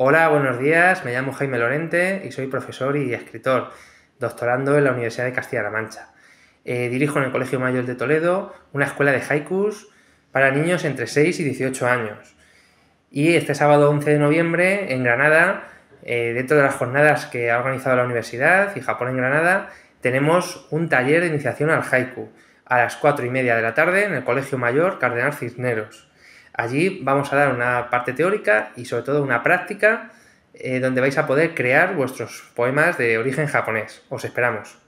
Hola, buenos días. Me llamo Jaime Lorente y soy profesor y escritor, doctorando en la Universidad de Castilla-La Mancha. Eh, dirijo en el Colegio Mayor de Toledo una escuela de haikus para niños entre 6 y 18 años. Y este sábado 11 de noviembre en Granada, eh, dentro de las jornadas que ha organizado la universidad y Japón en Granada, tenemos un taller de iniciación al haiku a las 4 y media de la tarde en el Colegio Mayor Cardenal Cisneros. Allí vamos a dar una parte teórica y sobre todo una práctica eh, donde vais a poder crear vuestros poemas de origen japonés. Os esperamos.